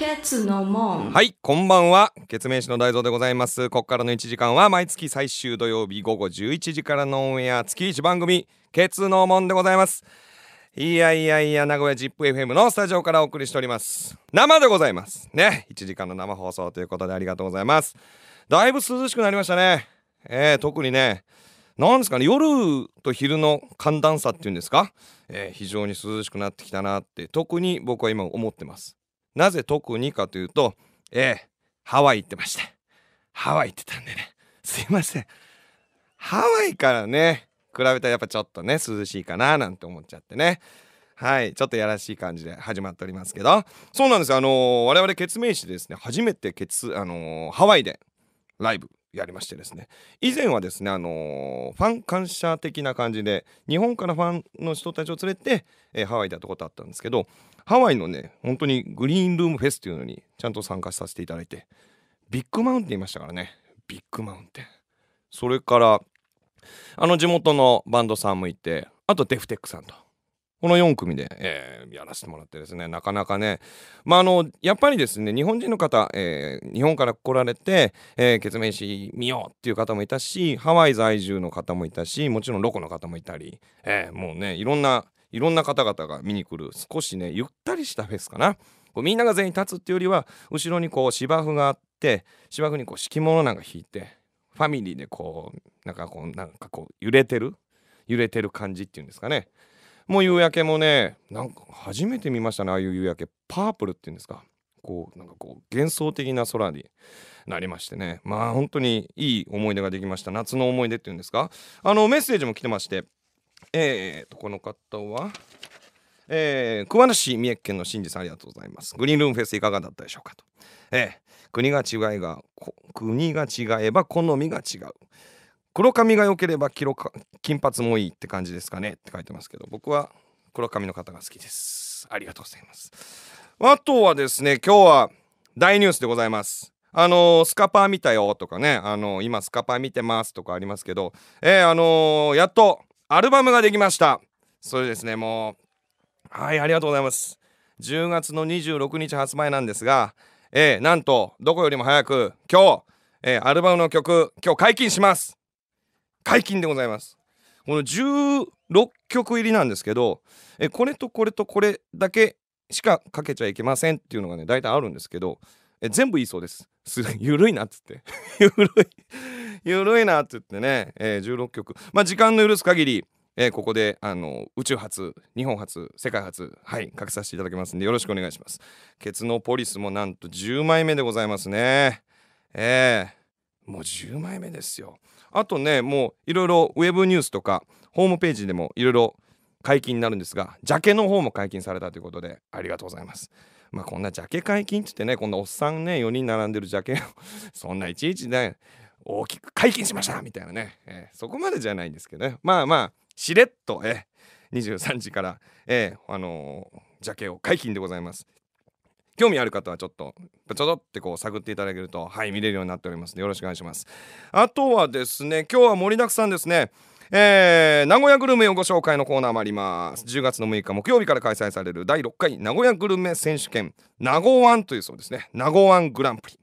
ケツの門はいこんばんは月面師の大蔵でございますここからの1時間は毎月最終土曜日午後11時からのオンエア月1番組ケツの門でございますいやいやいや名古屋ジップ f m のスタジオからお送りしております生でございますね1時間の生放送ということでありがとうございますだいぶ涼しくなりましたねえー、特にねなんですかね夜と昼の寒暖差っていうんですか、えー、非常に涼しくなってきたなって特に僕は今思ってますなぜ特にかというと、ええ、ハワイ行ってました。ハワイ行ってたんでね。すいません。ハワイからね、比べたらやっぱちょっとね、涼しいかななんて思っちゃってね。はい、ちょっとやらしい感じで始まっておりますけど、そうなんですよ。あのー、我々ケツメイシですね、初めてケツ、あのー、ハワイでライブやりましてですね以前はですねあのー、ファン感謝的な感じで日本からファンの人たちを連れて、えー、ハワイだったことあったんですけどハワイのね本当にグリーンルームフェスっていうのにちゃんと参加させていただいてビッグマウンテンいましたからねビッグマウンテンそれからあの地元のバンドさんもいてあとデフテックさんとこの4組で、えー、やらせてもらってですね、なかなかね、まあ、あの、やっぱりですね、日本人の方、えー、日本から来られて、えー、ケツメイシ見ようっていう方もいたし、ハワイ在住の方もいたし、もちろんロコの方もいたり、えー、もうね、いろんな、いろんな方々が見に来る、少しね、ゆったりしたフェスかな。こうみんなが全員立つっていうよりは、後ろにこう芝生があって、芝生にこう敷物なんか引いて、ファミリーでこう、なんかこう、なんかこう、揺れてる、揺れてる感じっていうんですかね。もう夕焼けもねなんか初めて見ましたねああいう夕焼けパープルっていうんですかこうなんかこう幻想的な空になりましてねまあ本当にいい思い出ができました夏の思い出っていうんですかあのメッセージも来てましてえーとこの方はえー、桑名市三重県の新司さんありがとうございますグリーンルームフェスいかがだったでしょうかと、えー、国が違いが国が違えば好みが違う黒髪が良ければ金髪もいいって感じですかねって書いてますけど僕は黒髪の方が好きですありがとうございますあとはですね今日は大ニュースでございますあのー、スカパー見たよとかね、あのー、今スカパー見てますとかありますけど、えー、あのやっとアルバムができましたそれですねもうはいありがとうございます10月の26日発売なんですが、えなんとどこよりも早く今日、えアルバムの曲今日解禁します解禁でございますこの16曲入りなんですけどえこれとこれとこれだけしかかけちゃいけませんっていうのがね大体あるんですけどえ全部いいそうですすゆるいなっつってゆる いゆるいなっつってね、えー、16曲まあ時間の許す限りえー、ここであの宇宙初日本初世界初はいかけさせていただきますんでよろしくお願いしますケツのポリスもなんと10枚目でございますねえー、もう10枚目ですよあとねもういろいろウェブニュースとかホームページでもいろいろ解禁になるんですがジャケの方も解禁されたということでありがとうございます。まあこんなジャケ解禁ってってねこんなおっさんね4人並んでるジャケを そんないちいちね大きく解禁しましたみたいなね、えー、そこまでじゃないんですけどねまあまあしれっと、えー、23時から、えー、あのー、ジャケを解禁でございます興味ある方はちょっとちょどってこう探っていただけるとはい見れるようになっておりますのでよろしくお願いしますあとはですね今日は盛りだくさんですねえー、名古屋グルメをご紹介のコーナーもあります10月の6日木曜日から開催される第6回名古屋グルメ選手権名護湾というそうですね名護湾グランプリ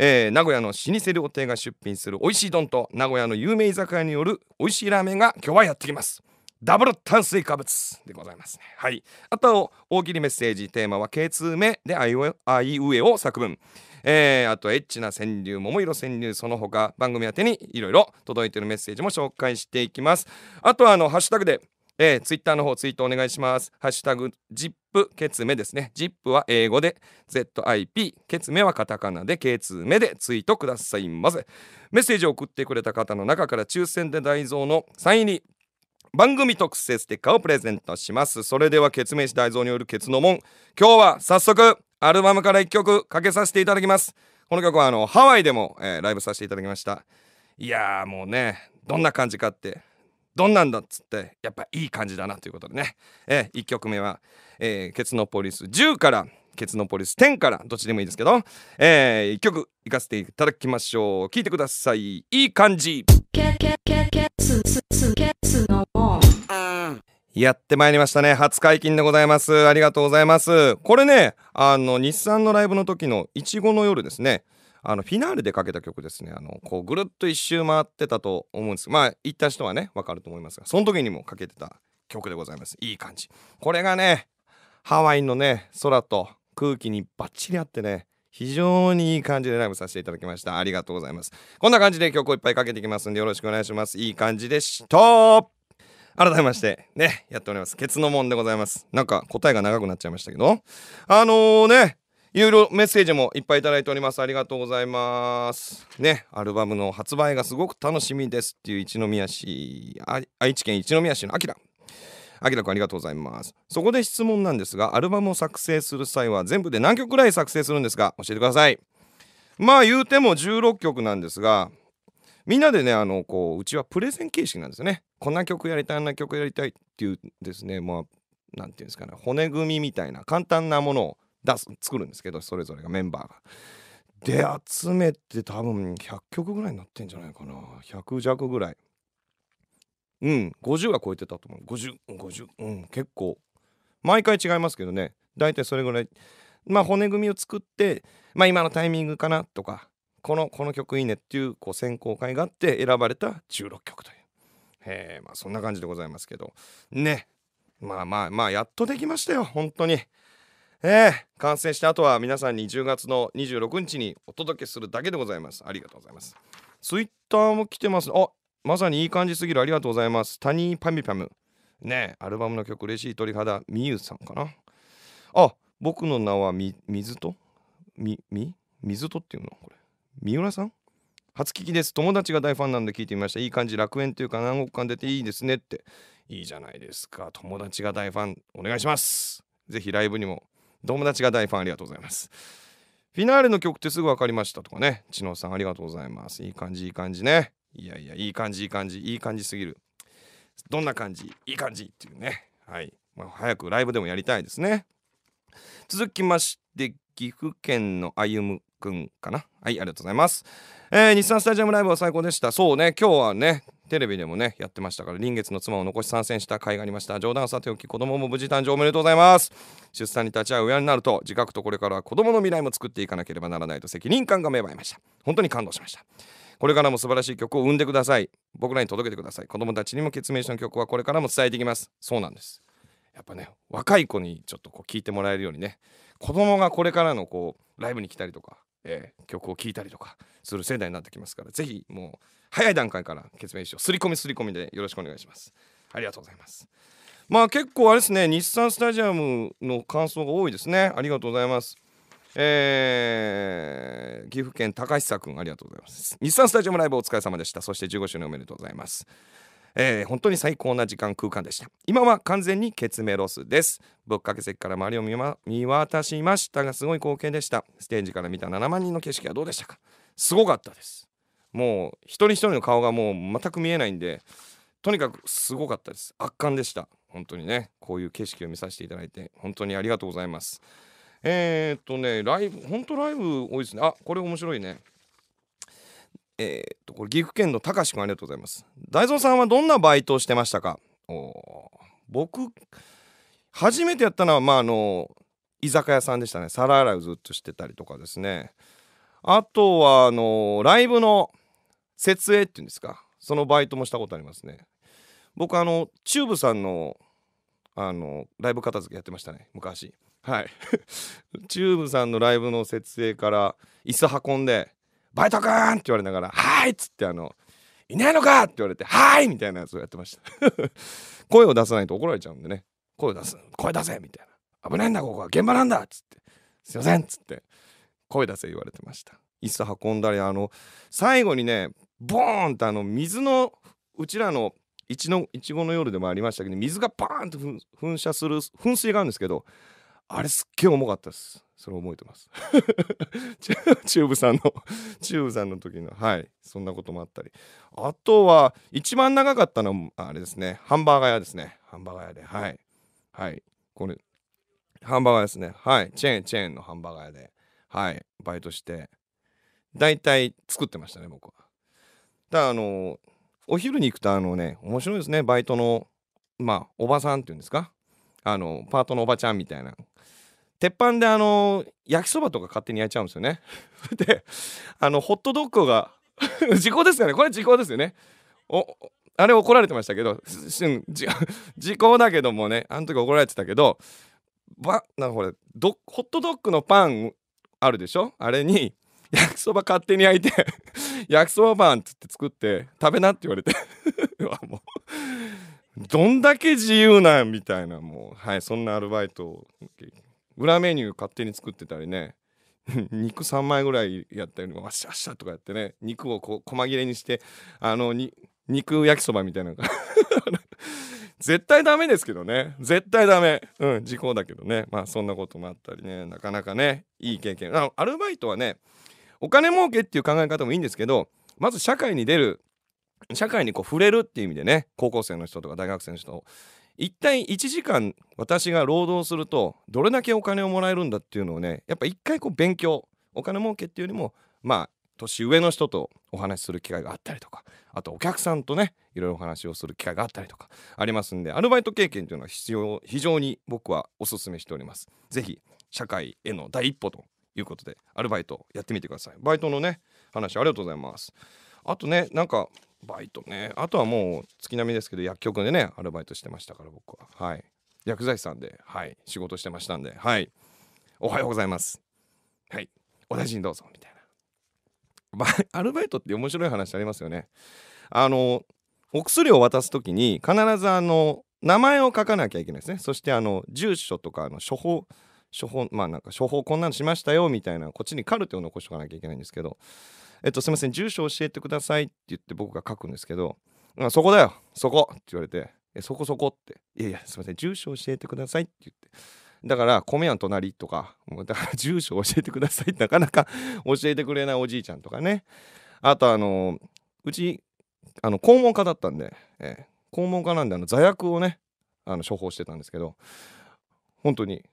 えー、名古屋の老舗料亭が出品する美味しい丼と名古屋の有名居酒屋による美味しいラーメンが今日はやってきますダブル炭水化物でございますねはいあと大喜利メッセージテーマは「K2 目」で「あいうえ」を作文えー、あとエッチな川柳桃色川柳その他番組宛てにいろいろ届いてるメッセージも紹介していきますあとはあのハッシュタグでえー、ツイッターの方ツイートお願いします。ハッシュタグ ZIP ケツメですね。ZIP は英語で ZIP ケツメはカタカナでケツ目でツイートくださいませ。メッセージを送ってくれた方の中から抽選で大蔵のサイン入り番組特製ステッカーをプレゼントしますそれではケツメイシ大蔵によるケツの門今日は早速アルバムから1曲かけさせていただきますこの曲はあのハワイでも、えー、ライブさせていただきましたいやもうねどんな感じかってどんなんだっつってやっぱいい感じだなということでね、えー、1曲目は、えー、ケツノポリス10からケツノポリス10からどっちでもいいですけど、えー、1曲いかせていただきましょう聞いてくださいいい感じやってまいりましたね。初解禁でございます。ありがとうございます。これね、あの、日産のライブの時のいちごの夜ですね。あの、フィナーレでかけた曲ですね。あの、こう、ぐるっと一周回ってたと思うんです。まあ、行った人はね、わかると思いますが、その時にもかけてた曲でございます。いい感じ。これがね、ハワイのね、空と空気にバッチリ合ってね、非常にいい感じでライブさせていただきました。ありがとうございます。こんな感じで曲をいっぱいかけていきますんでよろしくお願いします。いい感じでした。改めましてねやっておりますケツの門でございますなんか答えが長くなっちゃいましたけどあのー、ねいろいろメッセージもいっぱいいただいておりますありがとうございますねアルバムの発売がすごく楽しみですっていう一宮市愛知県一宮市のあきらあきらくんありがとうございますそこで質問なんですがアルバムを作成する際は全部で何曲くらい作成するんですか教えてくださいまあ言うても16曲なんですがみんなでねあのこううちはプレゼン形式なんですよねこんな曲やりたいあんな曲やりたいっていうですねまあ何て言うんですかね骨組みみたいな簡単なものを出す作るんですけどそれぞれがメンバーが。で集めて多分100曲ぐらいになってんじゃないかな100弱ぐらいうん50は超えてたと思う5050うん結構毎回違いますけどね大体それぐらいまあ骨組みを作ってまあ今のタイミングかなとかこのこの曲いいねっていうこう選考会があって選ばれた16曲という、えー、まあ、そんな感じでございますけどねまあまあまあやっとできましたよ本当に。えー、完成した後は皆さんに10月の26日にお届けするだけでございます。ありがとうございます。ツイッターも来てます。あまさにいい感じすぎる。ありがとうございます。タニーパミパム。ねアルバムの曲嬉しい鳥肌みゆさんかな。あ僕の名はみ水とみみ水とっていうのこれ。三浦さん初聞きです友達が大ファンなんで聞いてみましたいい感じ楽園というか南国感出ていいですねっていいじゃないですか友達が大ファンお願いしますぜひライブにも友達が大ファンありがとうございますフィナーレの曲ってすぐ分かりましたとかね知能さんありがとうございますいい感じいい感じねいやいやいい感じいい感じいい感じすぎるどんな感じいい感じっていうねはい、まあ、早くライブでもやりたいですね続きまして岐阜県の歩むくんかなはいありがとうございます、えー、日産スタジアムライブは最高でしたそうね今日はねテレビでもねやってましたから臨月の妻を残し参戦した甲斐がありました冗談はさておき子供も無事誕生おめでとうございます出産に立ち会う親になると自覚とこれからは子供の未来も作っていかなければならないと責任感が芽生えました本当に感動しましたこれからも素晴らしい曲を生んでください僕らに届けてください子供たちにも決明書の曲はこれからも伝えていきますそうなんですやっぱね若い子にちょっとこう聞いてもらえるようにね子供がこれからのこうライブに来たりとかえー、曲を聴いたりとかする世代になってきますからぜひもう早い段階から決明ようすり込みすり込みでよろしくお願いしますありがとうございますまあ結構あれですね日産スタジアムの感想が多いですねありがとうございますえー、岐阜県高久君ありがとうございます日産スタジアムライブお疲れ様でしたそして15周年おめでとうございますえー、本当に最高な時間空間でした今は完全にケツメロスですぶっかけ席から周りを見,、ま、見渡しましたがすごい光景でしたステージから見た7万人の景色はどうでしたかすごかったですもう一人一人の顔がもう全く見えないんでとにかくすごかったです圧巻でした本当にねこういう景色を見させていただいて本当にありがとうございますえー、っとねライブ本当ライブ多いですねあこれ面白いねえー、っとこれ岐阜県のたかしくんありがとうございます大蔵さんはどんなバイトをしてましたかお僕初めてやったのはまああの居酒屋さんでしたね皿洗いをずっとしてたりとかですねあとはあのライブの設営っていうんですかそのバイトもしたことありますね僕あのチューブさんのあのライブ片付けやってましたね昔はい チューブさんのライブの設営から椅子運んでバイトくん!」って言われながら「はい!」っつってあの「いないのか!」って言われて「はい!」みたいなやつをやってました 声を出さないと怒られちゃうんでね「声出す声出せ!」みたいな「危ないんだここは現場なんだ!」っつって「すいません!」っつって「声出せ!」言われてました椅子運んだりあの最後にねボーンってあの水のうちらのいちのいちごの夜でもありましたけど水がバーンと噴射する噴水があるんですけどあれすっげえ重かったですそれ覚えてます チューブさんのチューブさんの時の、はい、そんなこともあったり。あとは、一番長かったのは、あれですね、ハンバーガー屋ですね。ハンバーガー屋で、はい。はい。これ、ハンバーガーですね。はい。チェーン、チェーンのハンバーガー屋で、はい。バイトして、大体作ってましたね、僕は。だから、あの、お昼に行くと、あのね、面白いですね、バイトの、まあ、おばさんっていうんですか。あの、パートのおばちゃんみたいな鉄板であの焼きそばとか勝手に焼いちゃうんですよね であのホットドッグが 時効ですかねこれ時効ですよねおあれ怒られてましたけど 時効だけどもねあの時怒られてたけどばなんかこれドホットドッグのパンあるでしょあれに焼きそば勝手に焼いて焼きそばパンっつって作って食べなって言われてもうどんだけ自由なんみたいなもうはいそんなアルバイトを裏メニュー勝手に作ってたりね 肉3枚ぐらいやったりわっしゃっしゃとかやってね肉をこ細切れにしてあの肉焼きそばみたいなのが 絶対ダメですけどね絶対ダメうん時効だけどねまあそんなこともあったりねなかなかねいい経験アルバイトはねお金儲けっていう考え方もいいんですけどまず社会に出る社会にこう触れるっていう意味でね高校生の人とか大学生の人一体1時間私が労働するとどれだけお金をもらえるんだっていうのをねやっぱ一回こう勉強お金儲けっていうよりもまあ年上の人とお話しする機会があったりとかあとお客さんとねいろいろお話をする機会があったりとかありますんでアルバイト経験というのは必要非常に僕はおすすめしております。是非社会への第一歩ということでアルバイトやってみてください。バイトのね話ありがとうございます。あとねなんかバイトねあとはもう月並みですけど薬局でねアルバイトしてましたから僕ははい薬剤師さんではい仕事してましたんではいおはようございますはいお大事にどうぞみたいな、アルバイトって面白い話ありますよねあのお薬を渡す時に必ずあの名前を書かなきゃいけないですねそしてあの住所とかあの処方処方まあなんか処方こんなのしましたよみたいなこっちにカルテを残しておかなきゃいけないんですけどえっと、すみません、住所教えてくださいって言って僕が書くんですけど、あそこだよ、そこって言われて、え、そこそこって、いやいや、すみません、住所教えてくださいって言って、だから、米屋の隣とか、だから 住所教えてくださいってなかなか 教えてくれないおじいちゃんとかね。あと、あの、うち、あの、肛門科だったんで、えー、肛門科なんで、あの、座薬をね、あの処方してたんですけど、本当に、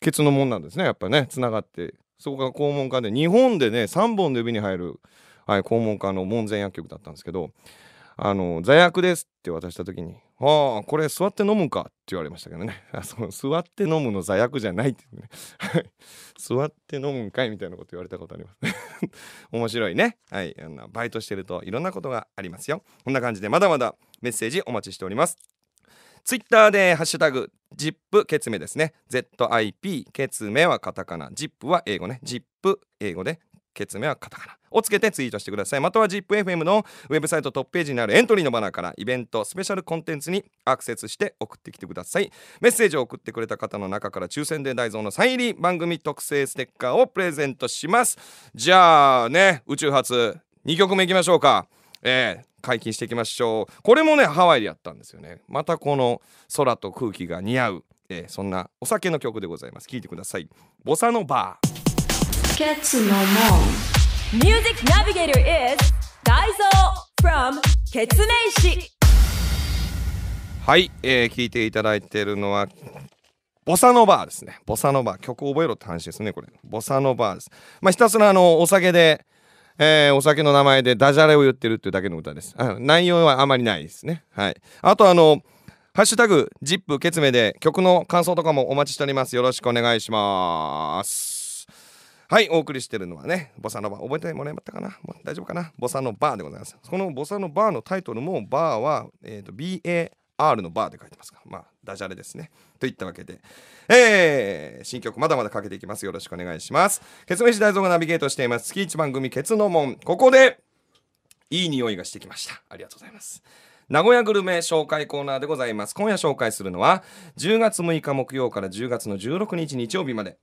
ケツのもんなんですね、やっぱね、つながってそこが肛門科で日本でね3本で指に入る、はい、肛門科の門前薬局だったんですけどあの座薬ですって渡した時に「ああこれ座って飲むか」って言われましたけどね「その座って飲むの座薬じゃない」ってね「座って飲むんかい」みたいなこと言われたことあります 面白いねはいあのバイトしてるといろんなことがありますよこんな感じでまだまだメッセージお待ちしておりますツイッターでハッシュタグ ZIP ケツメですね ZIP ケツメはカタカナ ZIP は英語ね ZIP 英語でケツメはカタカナをつけてツイートしてくださいまたは ZIPFM のウェブサイトトップページにあるエントリーのバナーからイベントスペシャルコンテンツにアクセスして送ってきてくださいメッセージを送ってくれた方の中から抽選で大蔵のサイン入り番組特製ステッカーをプレゼントしますじゃあね宇宙初2曲目いきましょうかえー、解禁していきましょうこれもねハワイでやったんですよねまたこの空と空気が似合う、えー、そんなお酒の曲でございます聞いてくださいボサノバーケツの門ミュージックナビゲーター is 大蔵 from ケツメイシはい、えー、聞いていただいているのはボサノバーですねボサノバー曲覚えろって話ですねこれボサノバーですまあひたすらあのお酒でえー、お酒の名前でダジャレを言ってるっていうだけの歌です。あ内容はあまりないですね。はい。あとあの、ハッシュタグ、ジップケツメで曲の感想とかもお待ちしております。よろしくお願いします。はい、お送りしてるのはね、ボサノバ、覚えてもらえましたかな大丈夫かなボサノバーでございます。このボサノバーのタイトルも、バーは、えーと、BA R のバーで書いてますかまあ、ダジャレですね。といったわけで、えー、新曲まだまだかけていきます。よろしくお願いします。ケツメシ大蔵がナビゲートしています。月1番組、ケツの門。ここで、いい匂いがしてきました。ありがとうございます。名古屋グルメ紹介コーナーでございます。今夜紹介するのは、10月6日木曜から10月の16日日曜日まで、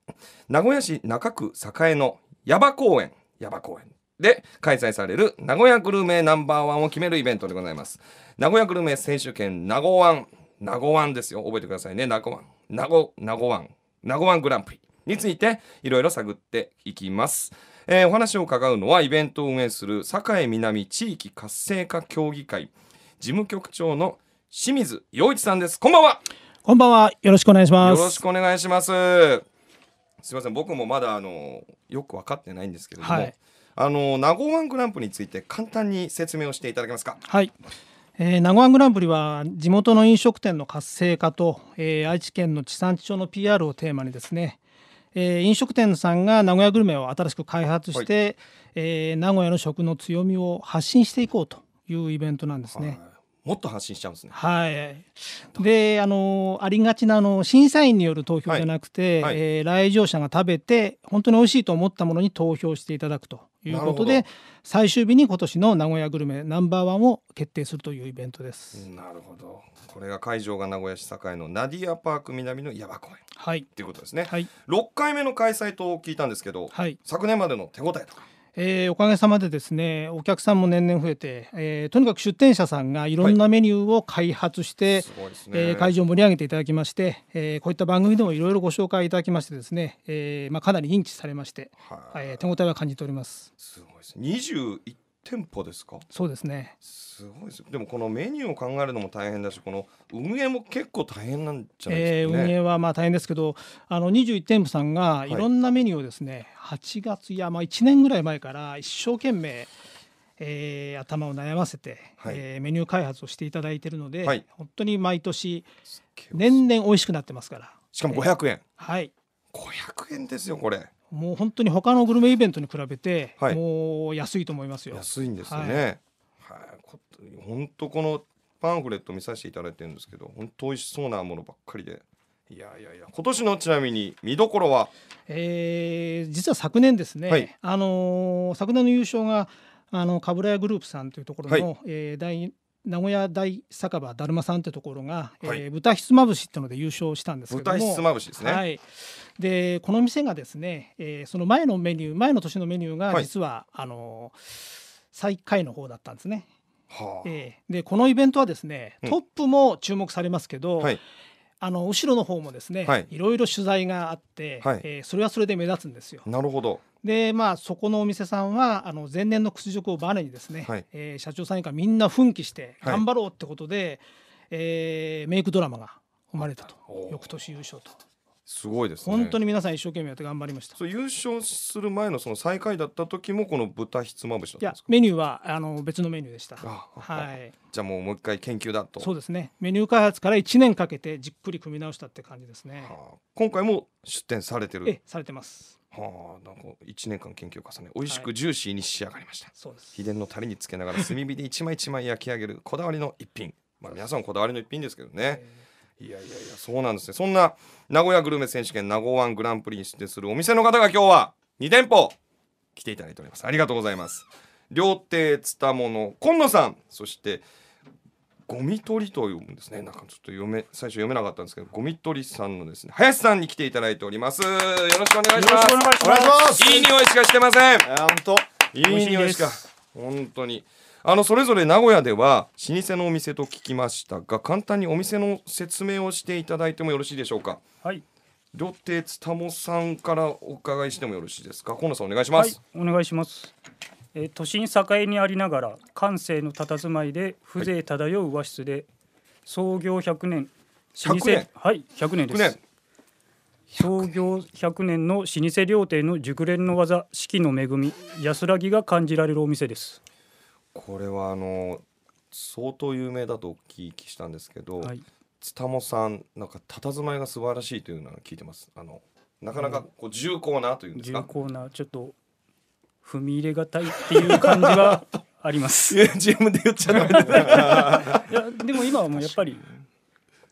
名古屋市中区栄の矢場公園、矢場公園で開催される名古屋グルメナンバーワンを決めるイベントでございます名古屋グルメ選手権名護湾名護湾ですよ覚えてくださいね名護湾名護名護湾名護湾グランプリについていろいろ探っていきます、えー、お話を伺うのはイベントを運営する栄南地域活性化協議会事務局長の清水洋一さんですこんばんはこんばんはよろしくお願いしますよろしくお願いしますすみません僕もまだあのよく分かってないんですけれども、はいあの名護ワングランプリについて簡単に説明をしていただけますか。はい。えー、名古屋グランプリは地元の飲食店の活性化と、えー、愛知県の地産地消の PR をテーマにですね、えー、飲食店さんが名古屋グルメを新しく開発して、はい、えー、名古屋の食の強みを発信していこうというイベントなんですね。はいもっと発信しちゃうんですね。はい。で、あのありがちなあの審査員による投票じゃなくて、はいはい、えー、来場者が食べて本当に美味しいと思ったものに投票していただくということで、最終日に今年の名古屋グルメナンバーワンを決定するというイベントです。なるほど。これが会場が名古屋市栄のナディアパーク南の矢場公園。はい。ということですね。はい。六回目の開催と聞いたんですけど、はい、昨年までの手応えとか。えー、おかげさまでですねお客さんも年々増えて、えー、とにかく出店者さんがいろんなメニューを開発して、はいね、えー、会場を盛り上げていただきまして、えー、こういった番組でもいろいろご紹介いただきましてですね、えーまあ、かなり認知されまして、はえー、手応えは感じております。すごいですね店舗ですかそうですねすごいですでもこのメニューを考えるのも大変だしこの運営も結構大変なんじゃないですか、ね、えー、運営はまあ大変ですけどあの21店舗さんがいろんなメニューをですね、はい、8月やまあ1年ぐらい前から一生懸命えー、頭を悩ませて、はい、えー、メニュー開発をしていただいているので、はい、本当に毎年年々美味しくなってますからしかも500円、えー、はい500円ですよこれもう本当に他のグルメイベントに比べて、はい、もう安いと思いますよ。安いんですね。はい、本当このパンフレット見させていただいてるんですけど、本当美味しそうなものばっかりで。いやいやいや、今年のちなみに見どころは、えー、実は昨年ですね、はい、あのー、昨年の優勝があのカブラヤグループさんというところの、はい、えー、第名古屋大酒場だるまさんというところが、はい、えー、豚ひつまぶしっていうので優勝したんですけども豚ひつまぶしですね、はい、でこの店がですね、えー、その前のメニュー前の年のメニューが実は、はい、あの最下位の方だったんですね。はあ、えー、でこのイベントはですねトップも注目されますけど、うんはい、あの後ろの方もですね、はい、いろいろ取材があって、はい、えー、それはそれで目立つんですよ。なるほどでまあそこのお店さんはあの前年の屈辱をバネにですね、はい、えー、社長さん以下みんな奮起して頑張ろうってことで、はい、えー、メイクドラマが生まれたと翌年優勝と。すごいです、ね、本当に皆さん一生懸命やって頑張りました優勝する前のその最下位だった時もこの豚ひつまぶしだったんですかメニューはあの別のメニューでしたはいじゃあもうもう一回研究だとそうですねメニュー開発から1年かけてじっくり組み直したって感じですね、はあ、今回も出店されてるえされてますはあ、なんか1年間研究を重ね美味しくジューシーに仕上がりました、はい、秘伝のタレにつけながら炭火で一枚一枚焼き上げるこだわりの一品まあ皆さんこだわりの一品ですけどね、えーいやいやいやそうなんですねそんな名古屋グルメ選手権名護ワングランプリに出店するお店の方が今日は2店舗来ていただいておりますありがとうございます料亭つたもの今野さんそしてゴミ取りと読むんですねなんかちょっと読め最初読めなかったんですけどゴミ取りさんのですね林さんに来ていただいておりますよろしくお願いしますよろしくお願いしますいい匂いしかしてません本当いい匂いしか本当にあのそれぞれ名古屋では老舗のお店と聞きましたが簡単にお店の説明をしていただいてもよろしいでしょうかはい両手つたもさんからお伺いしてもよろしいですか河野さんお願いします、はい、お願いしますえ都心栄にありながら閑静の佇まいで風情漂う和室で、はい、創業100年老舗はい100年です創業100年の老舗料亭の熟練の技四季の恵み安らぎが感じられるお店ですこれはあの相当有名だとお聞きしたんですけど、はい、もさんなんか佇まいが素晴らしいというのは聞いてますあのなかなかこう重厚なというんですか、重厚なちょっと踏み入れがたいっていう感じはあります いや自分で言っちゃダメだでも今はもうやっぱり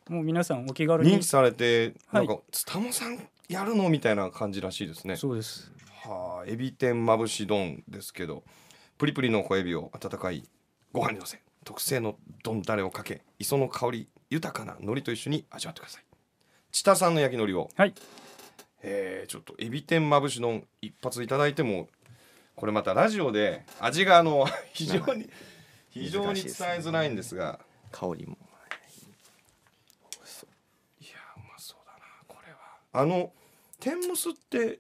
もう皆さんお気軽に認知されて、なんか蔦もさんやるのみたいな感じらしいですねそうですはあエビ天まぶし丼ですけどプリプリの小エビを温かいご飯にのせ特製のどんだれをかけ磯の香り豊かな海苔と一緒に味わってください千田さんの焼き海苔を、はい、えー、ちょっとエビ天まぶし丼一発いただいてもこれまたラジオで味があの非常に、非常に伝えづらいんですが香りもいやうまそうだなこれはあの天むすって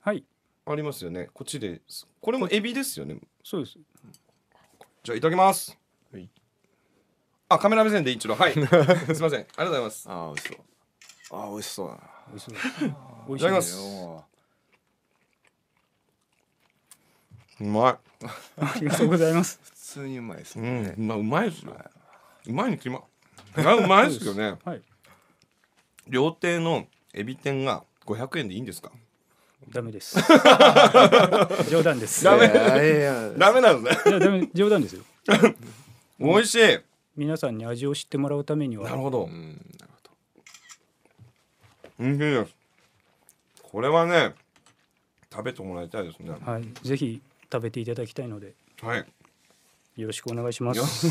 はいありますよねこっちでこれもエビですよねそうですじゃあいただきます、はいあカメラ目線で一度はい すみませんありがとうございますあ美味しそうあ美味しそうだな美味しそう。味いただきまいすうまありがとうございます普通にうまいですい、うんまあ、うまいですね。うまいに決まあうまいですよねはい料亭のエビ天が500円でいいんですかダメです。冗談です。ダメ。ダメなのね。いやダメ冗談ですよ。美味しい。皆さんに味を知ってもらうためには。なるほど。美味しいです。これはね、食べてもらいたいですね。はい、ぜひ食べていただきたいので。はい。よろしくお願いします。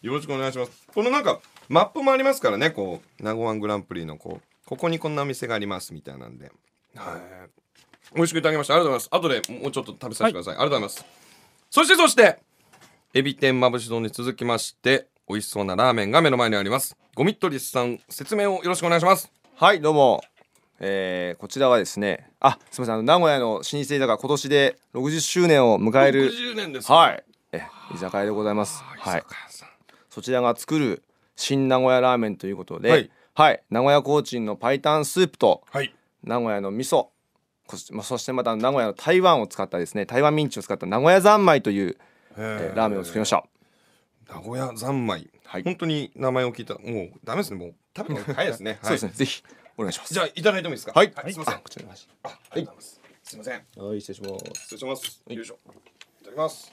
よろしくお願いします。このなんかマップもありますからね、こう名古屋グランプリのこうここにこんなお店がありますみたいなんで。はい。美味しくいただきました。ありがとうございます。後でもうちょっと食べさせてください。はい、ありがとうございます。そしてそして、エビ天まぶし丼に続きまして、美味しそうなラーメンが目の前にあります。ゴミットリスさん、説明をよろしくお願いします。はい、どうも。えー、こちらはですね、あ、すみません、名古屋の老舗だから今年で60周年を迎える。60年です、ね、はい。え、居酒屋でございます。はい。そちらが作る新名古屋ラーメンということで、はい、はい、名古屋コーチンの白湯スープと、はい、名古屋の味噌そしてまた名古屋の台湾を使ったですね台湾ミンチを使った名古屋三昧という、えー、ラーメンを作りました名古屋三昧、はい、本当に名前を聞いたもうダメですねもう食べるの早い ですね、はい、そうですねぜひお願いしますじゃあいただいてもいいですかはい、はい、すみませんこちらあありがとうございます、すみませんはい失礼します失礼しますよいしょいただきます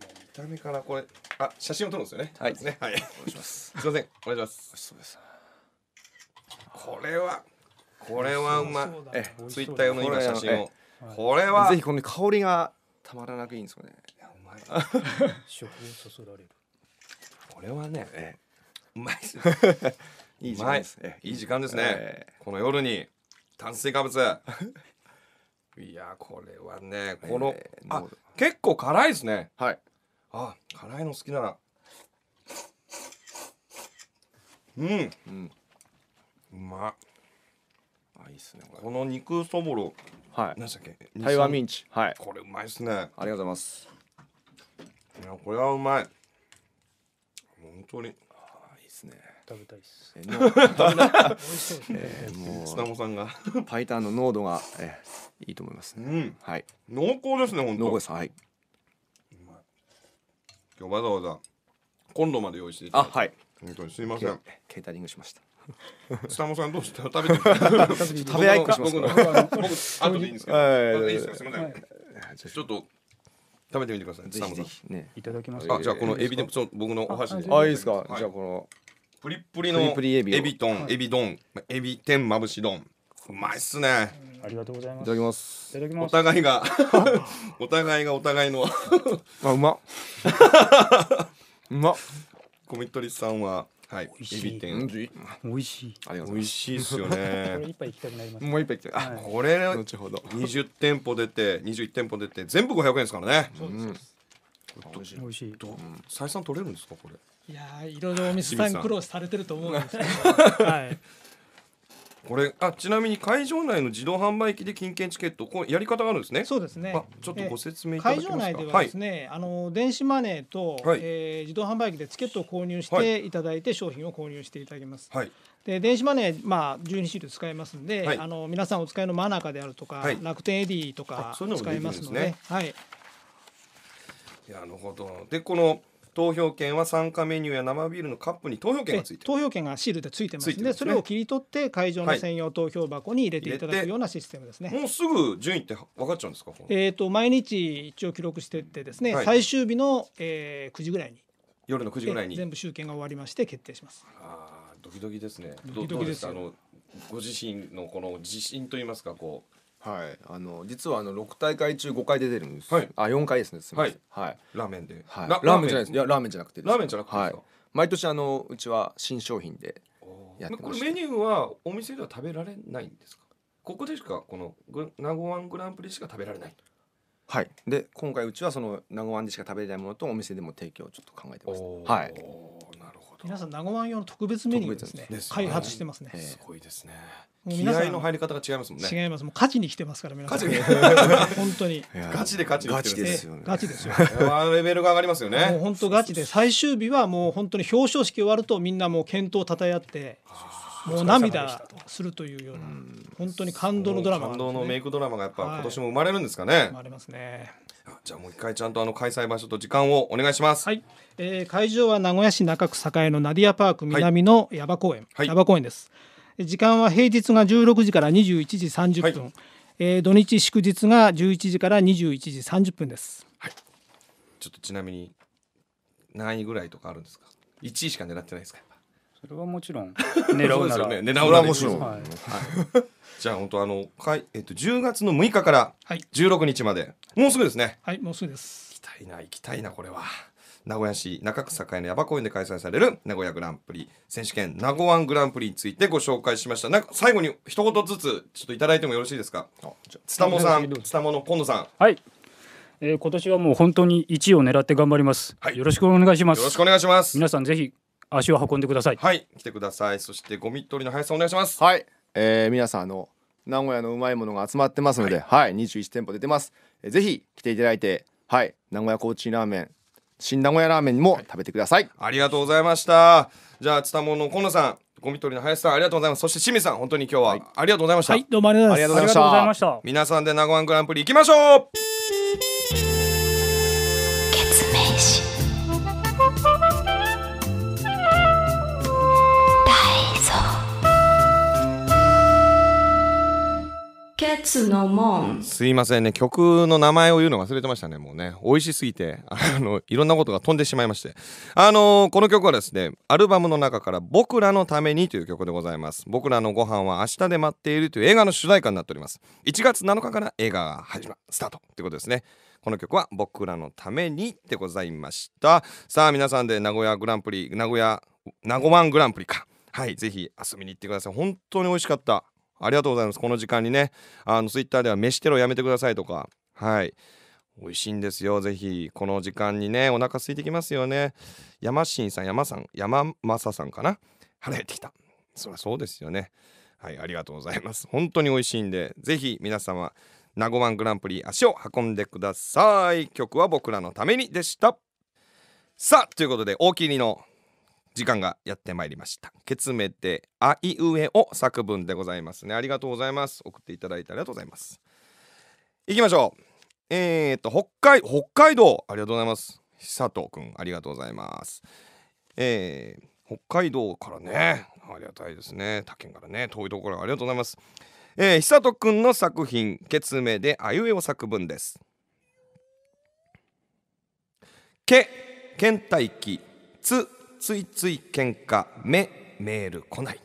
見た目からこれあ写真を撮るんですよねはいですねはいお願いします すみませんお願いします美味しそうですこれはこれはうまいえツイッター用の今写真をこれはぜひこの香りがたまらなくいいんですよねいやうまい食欲そそられるこれはねえうまいっすいい時間ですねいい時間ですね、この夜に炭水化物 いやこれはねこの、あ結構辛いですねはいあ辛いの好きならうん、うん、うまっあいいっすねこの肉そぼろはい何したっけ台湾ミンチはいこれうまいっすねありがとうございますいやこれはうまい本当にあいいっすね食べたいっす。え えもう砂本さんがパイタンの濃度が、えー、いいと思います、ね、うん、はい。濃厚ですね本当。濃厚ですはい。今日わざわざ今度まで用意していただいて。あはい。本当にすいません。ケータリングしました。スタモさんどうして食べてる 食べ合いっしますか僕後でいいんですけど、はいいですかすみません、はい、ちょっと食べてみてくださいぜひぜひねいただきますあじゃあこのエビでその僕のお箸であいいですか、はい、じゃあこのプリプリのエビ丼エビ丼エビ天まぶし丼うまいっすねありがとうございますいただきますいただきますお互いが お互いがお互いの あうまうまコミットリさんははい。エビ天。美味しい。美味しいですよね。これ一杯行きたくなります、もう一杯行きたい。い、これ後ほど。二十店舗出て、二十一店舗出て、全部五百円ですからね。そうです。美味しい。と、採算取れるんですかこれ。いやいろいろお店さん苦労されてると思うんですけど。はい。これあちなみに会場内の自動販売機で金券チケットこうやり方があるんですね。そうですね。ちょっとご説明いただけますか。会場内ではですね、はい、あの電子マネーと、はい、えー、自動販売機でチケットを購入していただいて、はい、商品を購入していただきます。はい。で電子マネー、まあ、12種類使えますんで、はい、あの皆さんお使いのマナカであるとか、はい、楽天エディとか使えますので、はい。なるほど。でこの投票券は参加メニューや生ビールのカップに投票券がついて投票券がシールでついてますので、ね、それを切り取って会場の専用投票箱に入れていただくようなシステムですね、はい、もうすぐ順位って分かっちゃうんですかえーと、毎日一応記録してってですね、はい、最終日の、えー、9時ぐらいに夜の9時ぐらいに全部集計が終わりまして決定しますああドキドキですねドキドキですあのご自身のこの自信といいますかこうはい、あの実はあの六大会中五回出てるんです。はい、あ、四回ですね。すみません。はい。ラーメンで。はい。ラーメンじゃないです。いや、ラーメンじゃなくて。ラーメンじゃなくて。はい。毎年あのうちは新商品でやってます。これメニューはお店では食べられないんですか。ここでしかこの名護ワングランプリしか食べられない。はい。で今回うちはその名護ワンでしか食べれないものとお店でも提供をちょっと考えてます。はい。なるほど。皆さん名護ワン用の特別メニューですね。すね開発してますね。すごいですね。気合の入り方が違いますもんね。違います。もう勝ちに来てますから皆さん。勝ちに 本当に。ガチで勝ちに来てる。ガチですよね。ガチですよ。レベルが上がりますよね。もう本当ガチで最終日はもう本当に表彰式終わるとみんなもう健闘を称え合って。もう涙するというような、本当に感動のドラマ、ね、感動のメイクドラマがやっぱ今年も生まれるんですかね、はい、生まれますねじゃあもう一回ちゃんとあの開催場所と時間をお願いします。はい、えー、会場は名古屋市中区栄のナディアパーク南の矢場公園、はい、矢場公園です。時間は平日が16時から21時30分、はい、えー、土日祝日が11時から21時30分です、はい、ちょっとちなみに何位ぐらいとかあるんですか1位しか狙ってないですかそれはもちろん 狙うならね、狙うもちろん、はい、じゃあ本当あのかい、えっと、10月の6日から16日まで、もうすぐですねはいもうすぐです行きたいな行きたいなこれは。名古屋市中区栄のヤバ公園で開催される名古屋グランプリ選手権名古屋グランプリについてご紹介しましたなんか最後に一言ずつちょっといただいてもよろしいですかつたもさんつたもの今野さんはいえー、今年はもう本当に1位を狙って頑張ります、はい、よろしくお願いしますよろしくお願いします皆さんぜひ足を運んでくださいはい来てくださいそしてゴミ取りの林さんお願いしますはい、えー、皆さんあの名古屋のうまいものが集まってますので、はい、はい、21店舗出てます、えぜひ来ていただいてはい名古屋コーチラーメン新名古屋ラーメンも食べてください、はい、ありがとうございましたじゃあつたもンの今野さんゴミ取りの林さんありがとうございますそして清水さん本当に今日は、ありがとうございましたはいどうもありがとうございましたありがとうございました皆さんで名古屋グランプリいきましょうつのんすいませんね曲の名前を言うの忘れてましたねもうね美味しすぎて あのいろんなことが飛んでしまいましてあのー、この曲はですねアルバムの中から「僕らのために」という曲でございます僕らのご飯は明日で待っているという映画の主題歌になっております1月7日から映画が始まるスタートということですねこの曲は僕らのためにでございましたさあ皆さんで名古屋グランプリ名古屋名古ワングランプリかはいぜひ遊びに行ってください本当に美味しかったありがとうございますこの時間にねあのツイッターでは飯テロやめてくださいとかはい美味しいんですよぜひこの時間にねお腹空いてきますよね山新さん山さん山正さんかな腹減ってきたそりゃそうですよねはいありがとうございます本当に美味しいんでぜひ皆様名護湾グランプリ足を運んでください曲は僕らのためにでしたさあということで大喜利の時間がやってまいりました「ケめメてあいうえお」作文でございますねありがとうございます送っていただいてありがとうございますいきましょうえー、っと北海北海道ありがとうございます佐藤くんありがとうございますえー、北海道からねありがたいですね他県からね遠いところありがとうございますえー、久人くんの作品「ケツメであゆえお作文」です「け倦怠期つついつい喧嘩目メール来ない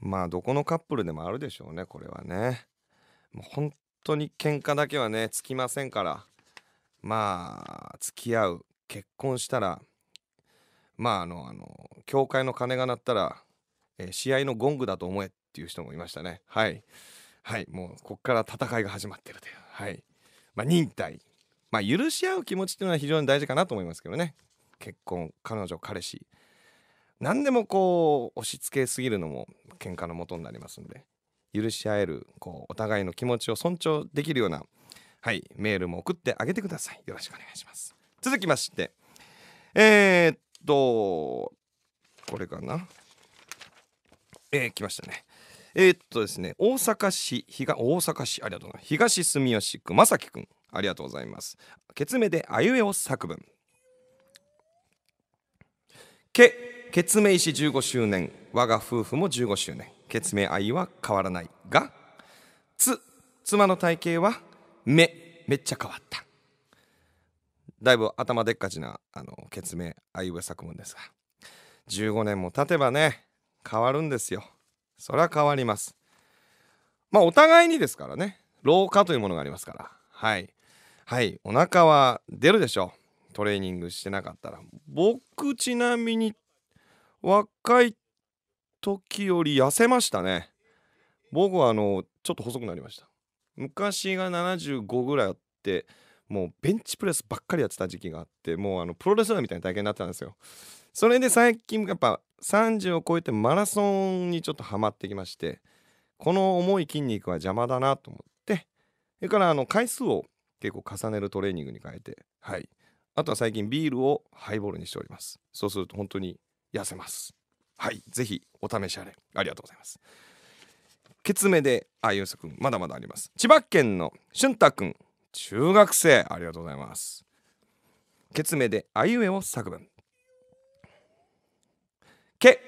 まあどこのカップルでもあるでしょうねこれはねもう本当に喧嘩だけはねつきませんからまあ付き合う結婚したらまああのあの教会の鐘が鳴ったら、えー、試合のゴングだと思えっていう人もいましたねはいはいもうこっから戦いが始まってるというはいまあ忍耐まあ許し合う気持ちっていうのは非常に大事かなと思いますけどね結婚彼女彼氏何でもこう押し付けすぎるのも喧嘩のもとになりますんで許し合えるこうお互いの気持ちを尊重できるようなはいメールも送ってあげてくださいよろしくお願いします続きましてえー、っとこれかなえー、来ましたねえー、っとですね大阪市東大阪市ありがとうございます東住吉区正樹くんありがとうございます。ケツメであゆえを作文け決命石15周年我が夫婦も15周年決命愛は変わらないがつ妻の体型は目めっちゃ変わっただいぶ頭でっかちなあの決命愛上作文ですが15年も経てばね変わるんですよそりゃ変わりますまあお互いにですからね老化というものがありますからはいはいお腹は出るでしょうトレーニングしてなかったら僕ちなみに若い時より痩せましたね僕はあのちょっと細くなりました昔が75ぐらいあってもうベンチプレスばっかりやってた時期があってもうあのプロレスラーみたいな体験になってたんですよそれで最近やっぱ30を超えてマラソンにちょっとハマってきましてこの重い筋肉は邪魔だなと思ってそれからあの回数を結構重ねるトレーニングに変えてはいあとは最近ビールをハイボールにしております。そうすると本当に痩せます。はい、ぜひお試しあれ。ありがとうございます。ケツメで、あ、ゆうさくん、まだまだあります。千葉県のしゅんたくん、中学生、ありがとうございます。ケツメで、あいうえを作文。け、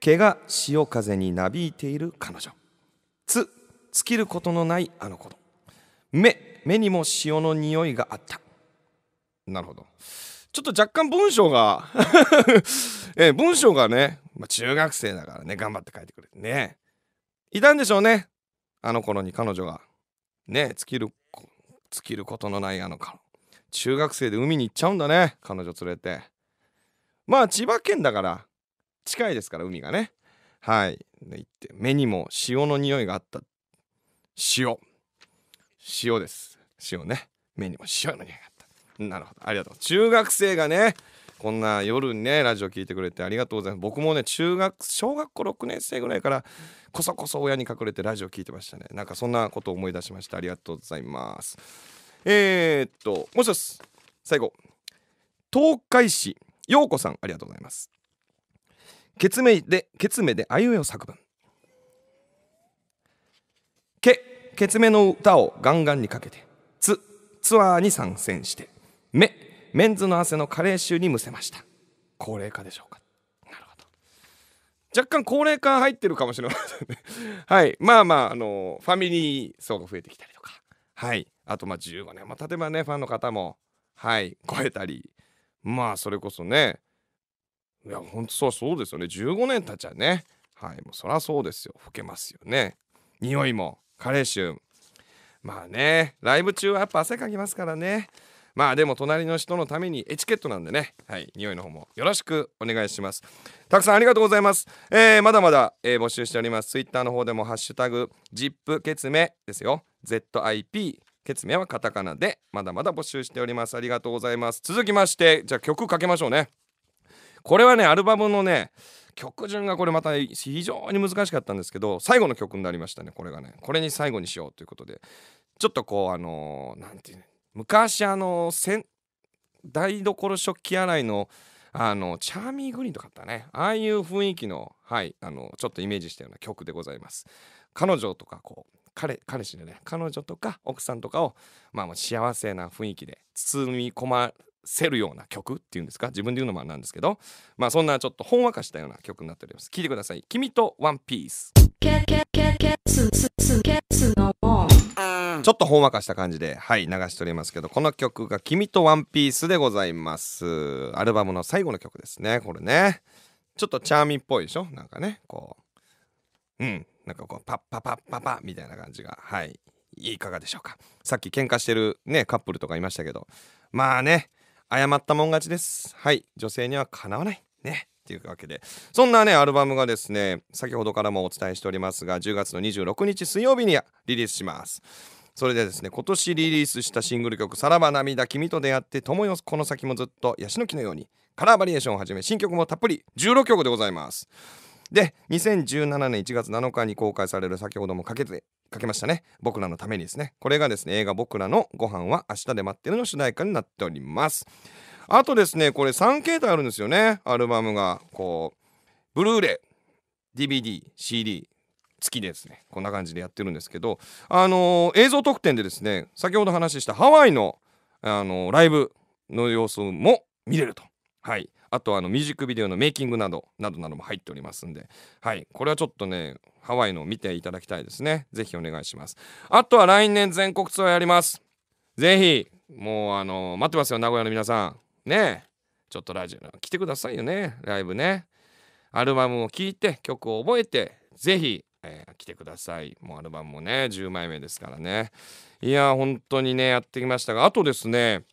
毛が潮風になびいている彼女。つ、尽きることのないあの子。目、目にも潮の匂いがあった。なるほど。ちょっと若干文章が え文章がね、まあ、中学生だからね、頑張って書いてくれてね。いたんでしょうね。あの頃に彼女が。ね、尽きる、尽きることのないあの彼中学生で海に行っちゃうんだね、彼女連れて。まあ、千葉県だから、近いですから、海がね。はい。行って、目にも潮の匂いがあった。塩。塩です。塩ね。目にも塩の匂いがあった。なるほどありがとう中学生がねこんな夜にねラジオ聞いてくれてありがとうございます僕もね中学小学校6年生ぐらいからこそこそ親に隠れてラジオ聞いてましたねなんかそんなことを思い出しましたありがとうございますえー、っともう一つ最後東海市陽子さんありがとうございますケツメでケツメであえを作文けケツメの歌をガンガンにかけてツツアーに参戦して目メンズの汗の加齢臭にむせました高齢化でしょうかなるほど若干高齢化入ってるかもしれませんね はいまあまああのファミリー層が増えてきたりとかはいあとまあ15年も例えばねファンの方もはい超えたりまあそれこそねいやほんとそうそうですよね15年経っちゃねはいもうそりゃそうですよ老けますよね匂いも加齢臭まあねライブ中はやっぱ汗かきますからねまあでも隣の人のためにエチケットなんでねはい匂いの方もよろしくお願いしますたくさんありがとうございます、えー、まだまだ、えー、募集しておりますツイッターの方でもハッシュタグ ZIP ケツメですよ ZIP ケツメはカタカナでまだまだ募集しておりますありがとうございます続きましてじゃあ曲かけましょうねこれはねアルバムのね曲順がこれまた非常に難しかったんですけど最後の曲になりましたねこれがねこれに最後にしようということでちょっとこうあの何、んて言うの昔あの台所食器洗いのあのチャーミーグリーンとかあったねああいう雰囲気のはいあのちょっとイメージしたような曲でございます彼女とかこう彼彼氏でね彼女とか奥さんとかをまあもう幸せな雰囲気で包み込ませるような曲っていうんですか自分で言うのもなんですけどまあそんなちょっとほんわかしたような曲になっております聴いてください「君とワンピース」ちょっとほんわかした感じではい流しておりますけどこの曲が「君とワンピースでございますアルバムの最後の曲ですねこれねちょっとチャーミーっぽいでしょなんかねこううんなんかこうパッパパッパパみたいな感じがはいいかがでしょうかさっき喧嘩してるねカップルとかいましたけどまあね謝ったもん勝ちですはい女性にはかなわないねっていうわけでそんなねアルバムがですね先ほどからもお伝えしておりますが10月の26日水曜日にリリースしますそれでですね今年リリースしたシングル曲「さらば涙君と出会って友よこの先もずっとヤシの木のように」カラーバリエーションをはじめ新曲もたっぷり16曲でございますで2017年1月7日に公開される先ほどもかけてかけましたね僕らのためにですねこれがですね映画「僕らのご飯は明日で待ってる」の主題歌になっておりますあとですねこれ3形態あるんですよねアルバムがこうブルーレイ DVD、CD、付きですねこんな感じでやってるんですけどあのー、映像特典でですね先ほど話したハワイの、あのー、ライブの様子も見れるとはいあとあのミュージックビデオのメイキングなどなどなども入っておりますんではいこれはちょっとねハワイの見ていただきたいですね是非お願いしますあとは来年全国ツアーやります是非もうあのー、待ってますよ名古屋の皆さんねえちょっとラジオ来てくださいよねライブねアルバムを聴いて曲を覚えて是非えー、来てくださいもうアルバムもね10枚目ですからねいや本当にねやってきましたがあとですね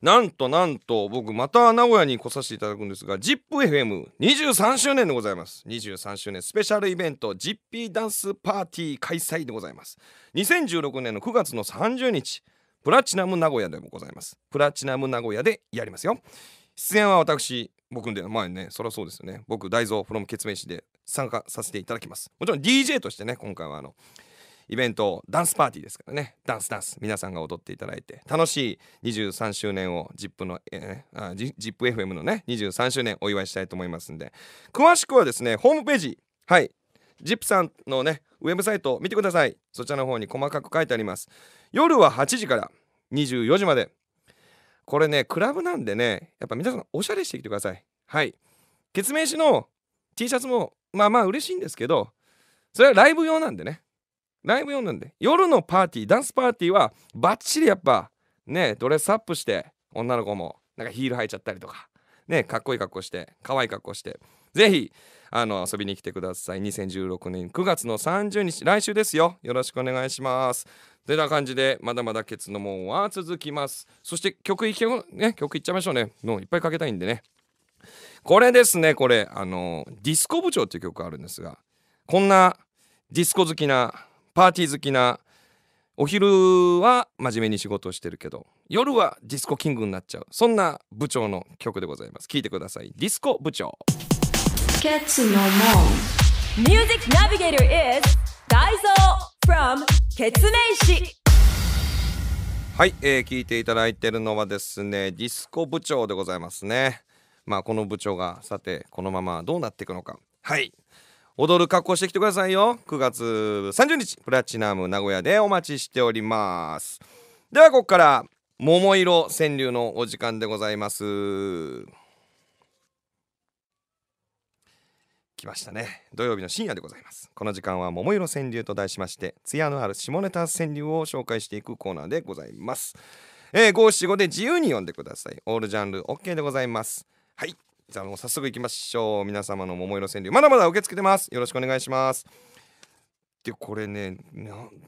なんとなんと僕また名古屋に来させていただくんですが ZIPFM23 周年でございます23周年スペシャルイベント ZIP ダンスパーティー開催でございます2016年の9月の30日プラチナム名古屋でもございますプラチナム名古屋でやりますよ出演は私僕で前ねそりゃそうですよね僕大蔵フロムケツメイシで参加させていただきますもちろん DJ としてね今回はあのイベントダンスパーティーですからねダンスダンス皆さんが踊っていただいて楽しい23周年を ZIP の、えー、あ ZIPFM のね23周年お祝いしたいと思いますんで詳しくはですねホームページはい ZIP さんのねウェブサイトを見てくださいそちらの方に細かく書いてあります夜は8時から24時までこれねクラブなんでねやっぱ皆さんおしゃれしてきてくださいはい月面誌の T シャツもまあまあ嬉しいんですけどそれはライブ用なんでねライブ用なんで夜のパーティーダンスパーティーはバッチリやっぱねドレスアップして女の子もなんかヒール履いちゃったりとかねかっこいい格好してかわいい格好してぜひあの遊びに来てください2016年9月の30日来週ですよよろしくお願いしますてな感じでまだまだケツの門は続きますそして曲いけ、ね、曲いっちゃいましょうねもういっぱいかけたいんでねこれですねこれあのディスコ部長っていう曲あるんですがこんなディスコ好きなパーティー好きなお昼は真面目に仕事をしてるけど夜はディスコキングになっちゃうそんな部長の曲でございます聞いてくださいディスコ部長ケツのミュージックナビゲーター is from ケツメイシはい、えー、聞いていただいてるのはですねディスコ部長でございますねまあこの部長がさてこのままどうなっていくのかはい踊る格好してきてくださいよ9月30日プラチナム名古屋でお待ちしておりますではここから桃色川柳のお時間でございます来ましたね土曜日の深夜でございますこの時間は桃色川柳と題しまして艶のある下ネタ川柳を紹介していくコーナーでございますえー、575で自由に読んでくださいオールジャンル OK でございますはいじゃあもう早速いきましょう皆様の桃色川柳まだまだ受け付けてますよろしくお願いしますでこれね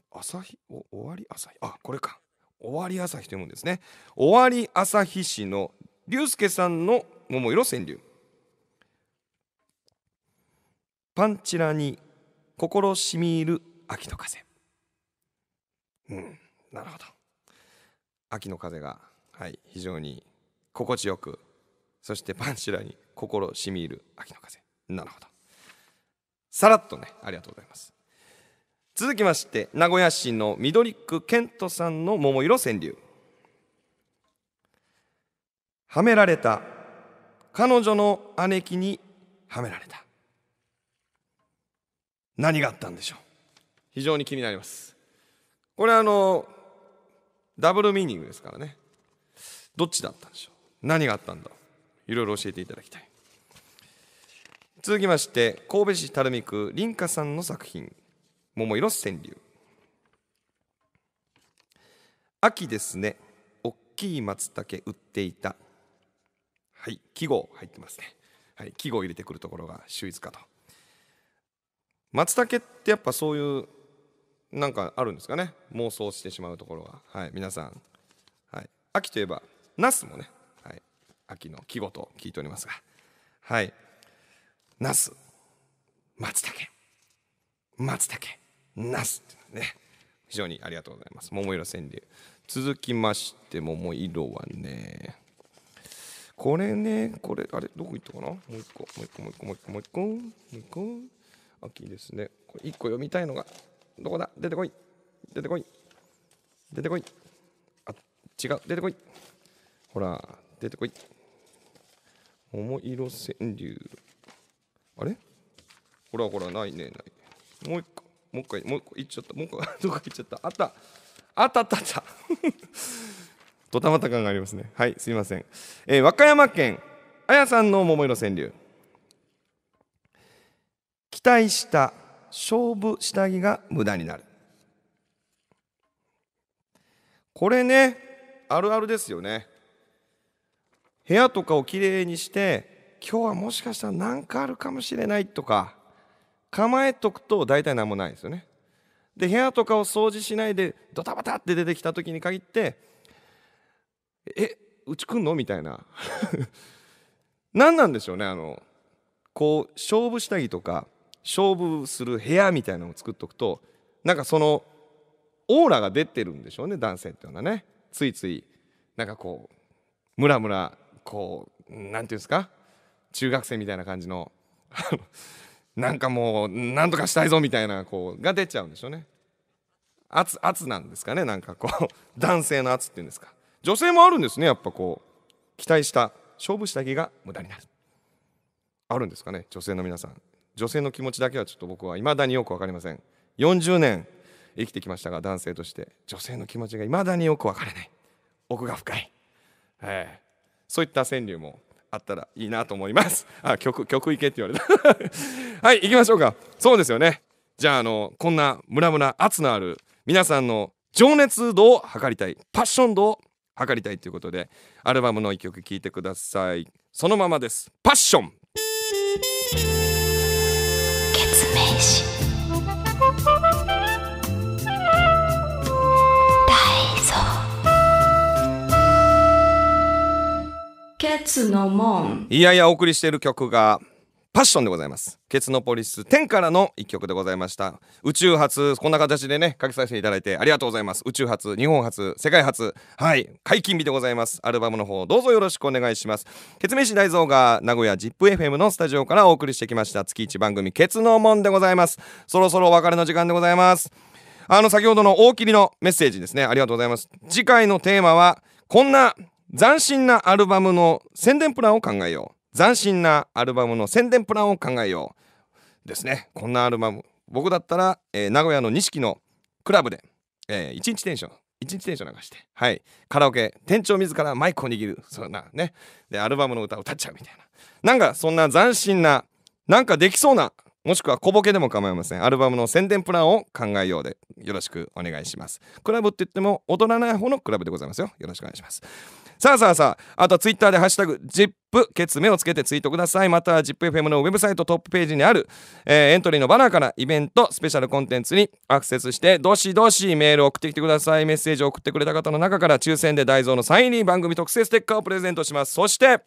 朝日お終わり朝日あこれか終わり朝日というもんですね終わり朝日市の龍介さんの桃色川柳パンチラに心しみいる秋の風うんなるほど秋の風がはい非常に心地よくそしてパンチラに心しみる秋の風なるほどさらっとねありがとうございます続きまして名古屋市の緑区賢人さんの桃色川柳はめられた彼女の姉貴にはめられた何があったんでしょう非常に気になりますこれはあのダブルミーニングですからねどっちだったんでしょう何があったんだろういろいろ教えていただきたい続きまして神戸市垂水区林花さんの作品「桃色川柳」秋ですねおっきい松茸売っていたはい季語入ってますねはい季語入れてくるところが秀逸かと松茸ってやっぱそういうなんかあるんですかね妄想してしまうところがはい皆さん、はい、秋といえばナスもね秋の季語と聞いておりますがはいナス松茸松茸ナスってね非常にありがとうございます桃色川柳続きまして桃色はねこれねこれあれどこ行ったかなもう一個もう一個もう一個もう一個もう一個もう一個秋ですねこれ一個読みたいのがどこだ出てこい出てこい出てこいあ違う出てこいほら出てこい桃色川柳。あれほらほら、ないね、ない。もう一個、もう一回、もう一個いっちゃった。もう一個、どこ行っちゃった。あった。あったあったあった。ドタバタ感がありますね。はい、すいません。えー、和歌山県、あやさんの桃色川柳。期待した勝負下着が無駄になる。これね、あるあるですよね。部屋とかをきれいにして今日はもしかしたら何かあるかもしれないとか構えとくと大体何もないですよね。で部屋とかを掃除しないでドタバタって出てきた時に限って「えうち来んの?」みたいな 何なんでしょうねあのこう勝負下着とか勝負する部屋みたいなのを作っとくとなんかそのオーラが出てるんでしょうね男性っていうのはねついついなんかこうムラムラこう何て言うんですか中学生みたいな感じの なんかもう何とかしたいぞみたいなこうが出ちゃうんでしょうね圧圧なんですかねなんかこう 男性の圧っていうんですか女性もあるんですねやっぱこう期待した勝負したが無駄になるあるんですかね女性の皆さん女性の気持ちだけはちょっと僕はいまだによく分かりません40年生きてきましたが男性として女性の気持ちがいまだによく分からない奥が深い、ええそういった川柳もあったらいいなと思います あ曲曲いけって言われた はい行きましょうかそうですよねじゃああのこんなムラムラ圧のある皆さんの情熱度を測りたいパッション度を測りたいということでアルバムの一曲聴いてくださいそのままですパッションツの門いやいやお送りしている曲がパッションでございますケツノポリス10からの一曲でございました宇宙初こんな形でね書きさせていただいてありがとうございます宇宙初日本初世界初はい解禁日でございますアルバムの方どうぞよろしくお願いしますケツメイシ大蔵が名古屋 ZIPFM のスタジオからお送りしてきました月一番組ケツノモンでございますそろそろお別れの時間でございますあの先ほどの大喜利のメッセージですねありがとうございます次回のテーマはこんな斬新なアルバムの宣伝プランを考えよう斬新なアルバムの宣伝プランを考えようですねこんなアルバム僕だったら、えー、名古屋の錦のクラブで、えー、一日テンション一日テンション流してはいカラオケ店長自らマイクを握るそんなねでアルバムの歌を歌っちゃうみたいななんかそんな斬新ななんかできそうなもしくは小ボケでも構いません。アルバムの宣伝プランを考えようでよろしくお願いします。クラブって言っても踊らない方のクラブでございますよ。よろしくお願いします。さあさあさああとツイッターで「ハッシュタグ #ZIP ケツ目をつけてツイートくださいまたは ZIPFM のウェブサイトトップページにある、えー、エントリーのバナーからイベントスペシャルコンテンツにアクセスしてどしどしメールを送ってきてくださいメッセージを送ってくれた方の中から抽選で大蔵のサイン入り番組特製ステッカーをプレゼントしますそして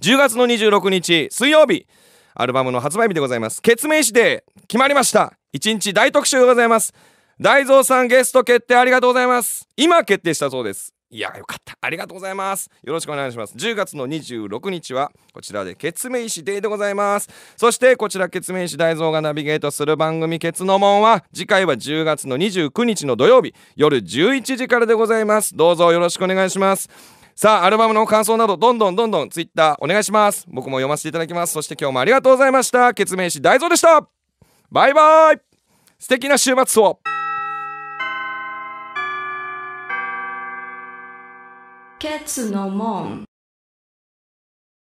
10月の26日水曜日アルバムの発売日でございます。決命誌で決まりました。一日大特集でございます。大蔵さんゲスト決定ありがとうございます。今決定したそうです。いやよかったありがとうございますよろしくお願いします10月の26日はこちらでケツメイシデイでございますそしてこちらケツメイシ大蔵がナビゲートする番組ケツの門は次回は10月の29日の土曜日夜11時からでございますどうぞよろしくお願いしますさあアルバムの感想などどんどんどんどんツイッターお願いします僕も読ませていただきますそして今日もありがとうございましたケツメイシ大蔵でしたバイバイ素敵な週末をケツの門